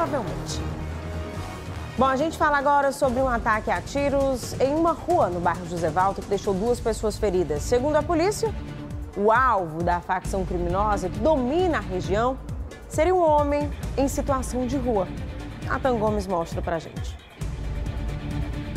provavelmente. Bom, a gente fala agora sobre um ataque a tiros em uma rua no bairro José Valto que deixou duas pessoas feridas. Segundo a polícia, o alvo da facção criminosa que domina a região seria um homem em situação de rua. Natan Gomes mostra pra gente.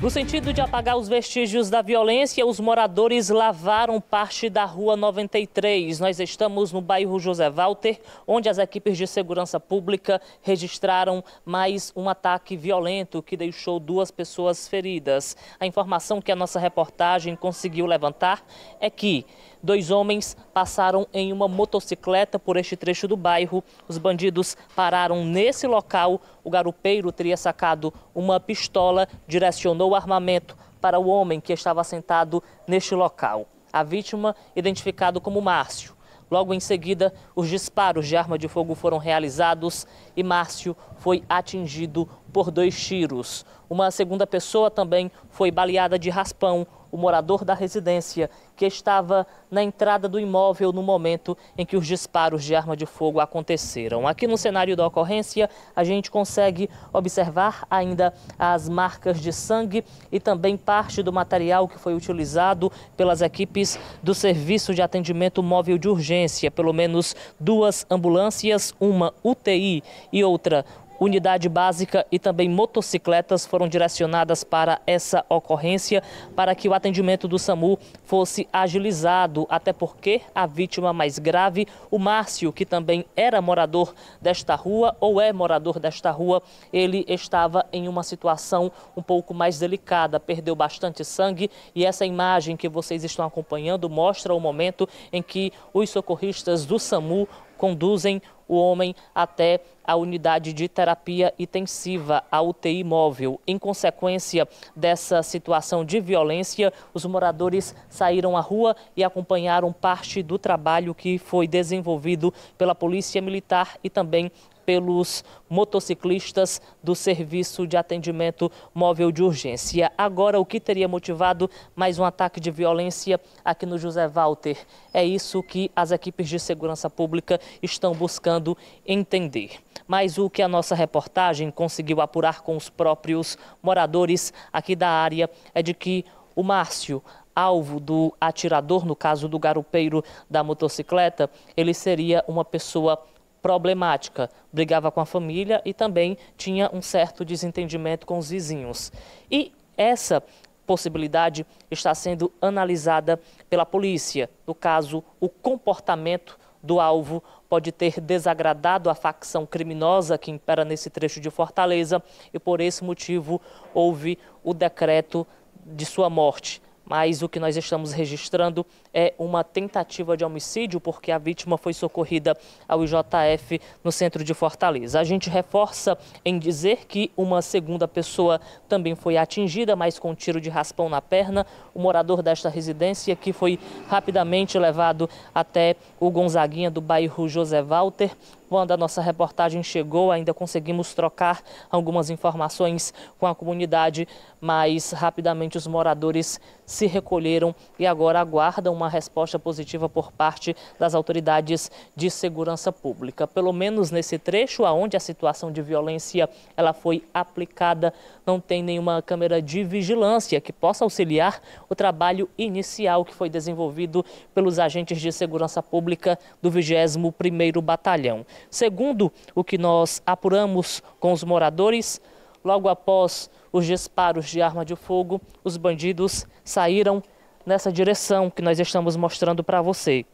No sentido de apagar os vestígios da violência, os moradores lavaram parte da Rua 93. Nós estamos no bairro José Walter, onde as equipes de segurança pública registraram mais um ataque violento que deixou duas pessoas feridas. A informação que a nossa reportagem conseguiu levantar é que dois homens passaram em uma motocicleta por este trecho do bairro. Os bandidos pararam nesse local o garupeiro teria sacado uma pistola, direcionou o armamento para o homem que estava sentado neste local. A vítima, identificado como Márcio. Logo em seguida, os disparos de arma de fogo foram realizados e Márcio foi atingido por dois tiros. Uma segunda pessoa também foi baleada de raspão o morador da residência, que estava na entrada do imóvel no momento em que os disparos de arma de fogo aconteceram. Aqui no cenário da ocorrência, a gente consegue observar ainda as marcas de sangue e também parte do material que foi utilizado pelas equipes do Serviço de Atendimento Móvel de Urgência. Pelo menos duas ambulâncias, uma UTI e outra unidade básica e também motocicletas foram direcionadas para essa ocorrência para que o atendimento do SAMU fosse agilizado, até porque a vítima mais grave, o Márcio, que também era morador desta rua ou é morador desta rua, ele estava em uma situação um pouco mais delicada, perdeu bastante sangue e essa imagem que vocês estão acompanhando mostra o momento em que os socorristas do SAMU conduzem o homem até a unidade de terapia intensiva, a UTI móvel. Em consequência dessa situação de violência, os moradores saíram à rua e acompanharam parte do trabalho que foi desenvolvido pela Polícia Militar e também pelos motociclistas do Serviço de Atendimento Móvel de Urgência. Agora, o que teria motivado mais um ataque de violência aqui no José Walter? É isso que as equipes de segurança pública estão buscando entender. Mas o que a nossa reportagem conseguiu apurar com os próprios moradores aqui da área é de que o Márcio, alvo do atirador, no caso do garupeiro da motocicleta, ele seria uma pessoa problemática, brigava com a família e também tinha um certo desentendimento com os vizinhos. E essa possibilidade está sendo analisada pela polícia. No caso, o comportamento do alvo pode ter desagradado a facção criminosa que impera nesse trecho de Fortaleza e por esse motivo houve o decreto de sua morte mas o que nós estamos registrando é uma tentativa de homicídio, porque a vítima foi socorrida ao IJF no centro de Fortaleza. A gente reforça em dizer que uma segunda pessoa também foi atingida, mas com um tiro de raspão na perna. O morador desta residência, que foi rapidamente levado até o Gonzaguinha do bairro José Walter, quando a nossa reportagem chegou, ainda conseguimos trocar algumas informações com a comunidade, mas rapidamente os moradores se recolheram e agora aguardam uma resposta positiva por parte das autoridades de segurança pública. Pelo menos nesse trecho, aonde a situação de violência ela foi aplicada, não tem nenhuma câmera de vigilância que possa auxiliar o trabalho inicial que foi desenvolvido pelos agentes de segurança pública do 21º Batalhão. Segundo o que nós apuramos com os moradores, logo após os disparos de arma de fogo, os bandidos saíram nessa direção que nós estamos mostrando para você.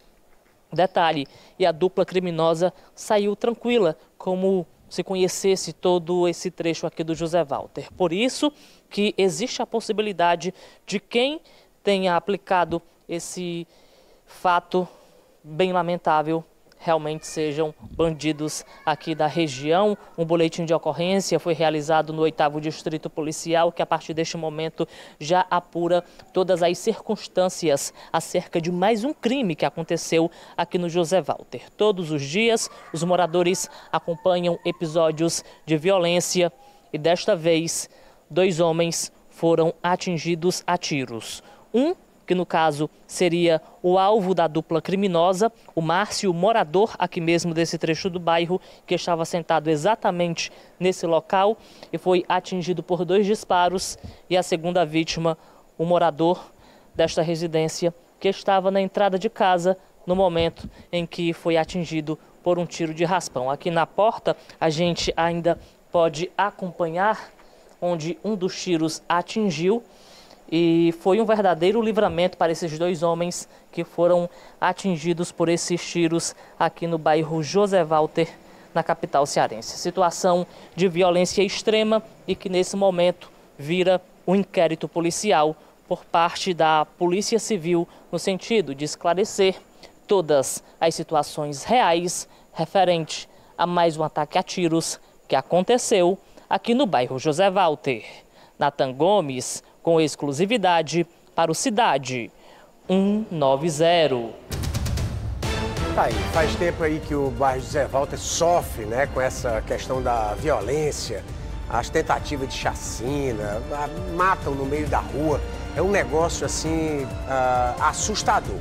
Detalhe, e a dupla criminosa saiu tranquila, como se conhecesse todo esse trecho aqui do José Walter. Por isso que existe a possibilidade de quem tenha aplicado esse fato bem lamentável realmente sejam bandidos aqui da região. Um boletim de ocorrência foi realizado no 8 Distrito Policial, que a partir deste momento já apura todas as circunstâncias acerca de mais um crime que aconteceu aqui no José Walter. Todos os dias, os moradores acompanham episódios de violência e desta vez, dois homens foram atingidos a tiros. Um que no caso seria o alvo da dupla criminosa, o Márcio, morador aqui mesmo desse trecho do bairro, que estava sentado exatamente nesse local e foi atingido por dois disparos, e a segunda vítima, o morador desta residência, que estava na entrada de casa no momento em que foi atingido por um tiro de raspão. Aqui na porta, a gente ainda pode acompanhar onde um dos tiros atingiu e foi um verdadeiro livramento para esses dois homens que foram atingidos por esses tiros aqui no bairro José Walter, na capital cearense. Situação de violência extrema e que nesse momento vira um inquérito policial por parte da Polícia Civil no sentido de esclarecer todas as situações reais referente a mais um ataque a tiros que aconteceu aqui no bairro José Walter. Natan Gomes, com exclusividade para o Cidade 190. Tá aí, faz tempo aí que o bairro José Walter sofre né, com essa questão da violência, as tentativas de chacina, matam no meio da rua. É um negócio assim uh, assustador.